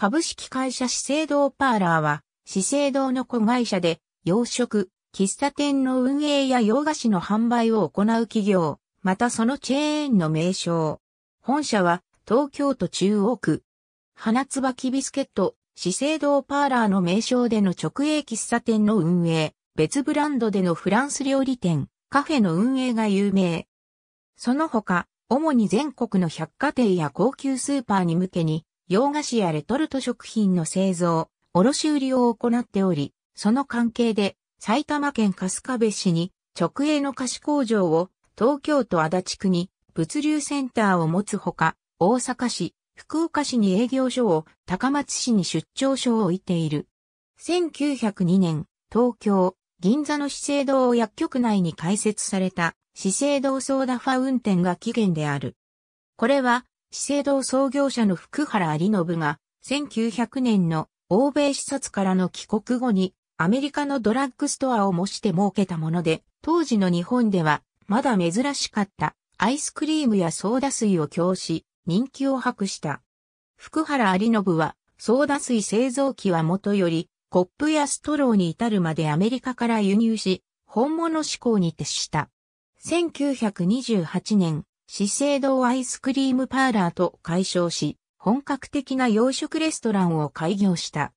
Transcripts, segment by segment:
株式会社資生堂パーラーは、資生堂の子会社で、洋食、喫茶店の運営や洋菓子の販売を行う企業、またそのチェーンの名称。本社は、東京都中央区。花椿ビスケット、資生堂パーラーの名称での直営喫茶店の運営、別ブランドでのフランス料理店、カフェの運営が有名。その他、主に全国の百貨店や高級スーパーに向けに、洋菓子やレトルト食品の製造、卸売を行っており、その関係で埼玉県春日部市に直営の菓子工場を東京都足立区に物流センターを持つほか、大阪市、福岡市に営業所を、高松市に出張所を置いている。1902年、東京、銀座の資生堂を薬局内に開設された資生堂ソーダファウンテンが起源である。これは資生堂創業者の福原有信が、1900年の欧米視察からの帰国後に、アメリカのドラッグストアを模して設けたもので、当時の日本では、まだ珍しかった、アイスクリームやソーダ水を供し、人気を博した。福原有信は、ソーダ水製造機はもとより、コップやストローに至るまでアメリカから輸入し、本物志向に徹した。1928年、資生堂アイスクリームパーラーと解消し、本格的な洋食レストランを開業した。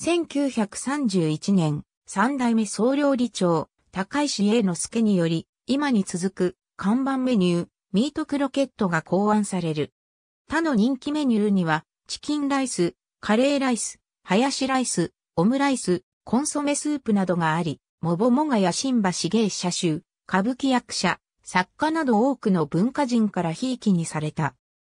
1931年、三代目総料理長、高石英之助により、今に続く看板メニュー、ミートクロケットが考案される。他の人気メニューには、チキンライス、カレーライス、ハヤシライス、オムライス、コンソメスープなどがあり、もぼもがや新橋芸者集、歌舞伎役者、作家など多くの文化人から悲劇にされた。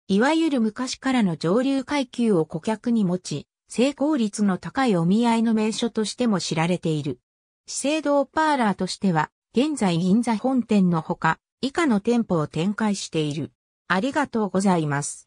いわゆる昔からの上流階級を顧客に持ち、成功率の高いお見合いの名所としても知られている。資生堂パーラーとしては、現在銀座本店のほか、以下の店舗を展開している。ありがとうございます。